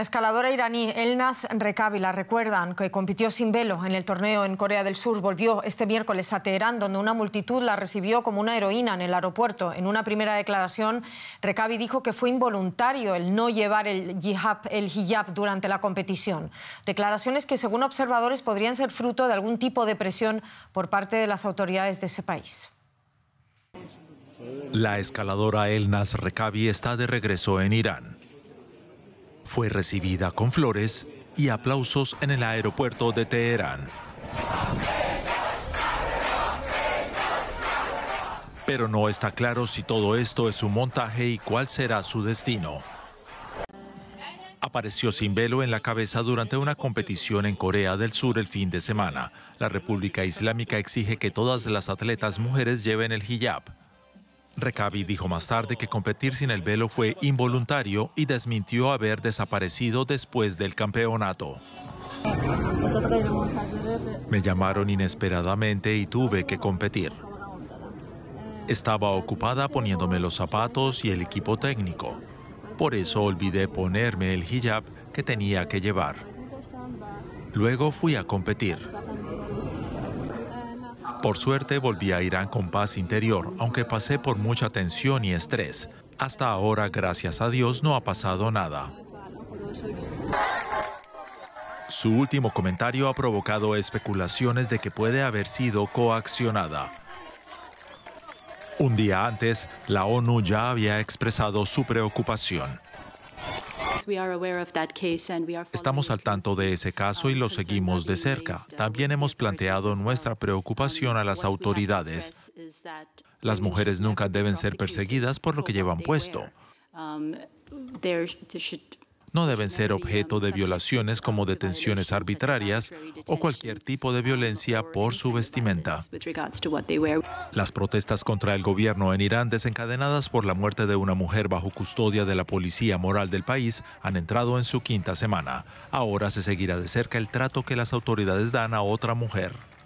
La escaladora iraní Elnas la recuerdan, que compitió sin velo en el torneo en Corea del Sur, volvió este miércoles a Teherán, donde una multitud la recibió como una heroína en el aeropuerto. En una primera declaración, Rekabi dijo que fue involuntario el no llevar el hijab, el hijab durante la competición. Declaraciones que, según observadores, podrían ser fruto de algún tipo de presión por parte de las autoridades de ese país. La escaladora Elnas Rekabi está de regreso en Irán fue recibida con flores y aplausos en el aeropuerto de Teherán. Pero no está claro si todo esto es un montaje y cuál será su destino. Apareció sin velo en la cabeza durante una competición en Corea del Sur el fin de semana. La República Islámica exige que todas las atletas mujeres lleven el hijab. Recabi dijo más tarde que competir sin el velo fue involuntario y desmintió haber desaparecido después del campeonato. Me llamaron inesperadamente y tuve que competir. Estaba ocupada poniéndome los zapatos y el equipo técnico. Por eso olvidé ponerme el hijab que tenía que llevar. Luego fui a competir. Por suerte volví a Irán con paz interior, aunque pasé por mucha tensión y estrés. Hasta ahora, gracias a Dios, no ha pasado nada. Su último comentario ha provocado especulaciones de que puede haber sido coaccionada. Un día antes, la ONU ya había expresado su preocupación. Estamos al tanto de ese caso y lo seguimos de cerca. También hemos planteado nuestra preocupación a las autoridades. Las mujeres nunca deben ser perseguidas por lo que llevan puesto. Um, no deben ser objeto de violaciones como detenciones arbitrarias o cualquier tipo de violencia por su vestimenta. Las protestas contra el gobierno en Irán, desencadenadas por la muerte de una mujer bajo custodia de la policía moral del país, han entrado en su quinta semana. Ahora se seguirá de cerca el trato que las autoridades dan a otra mujer.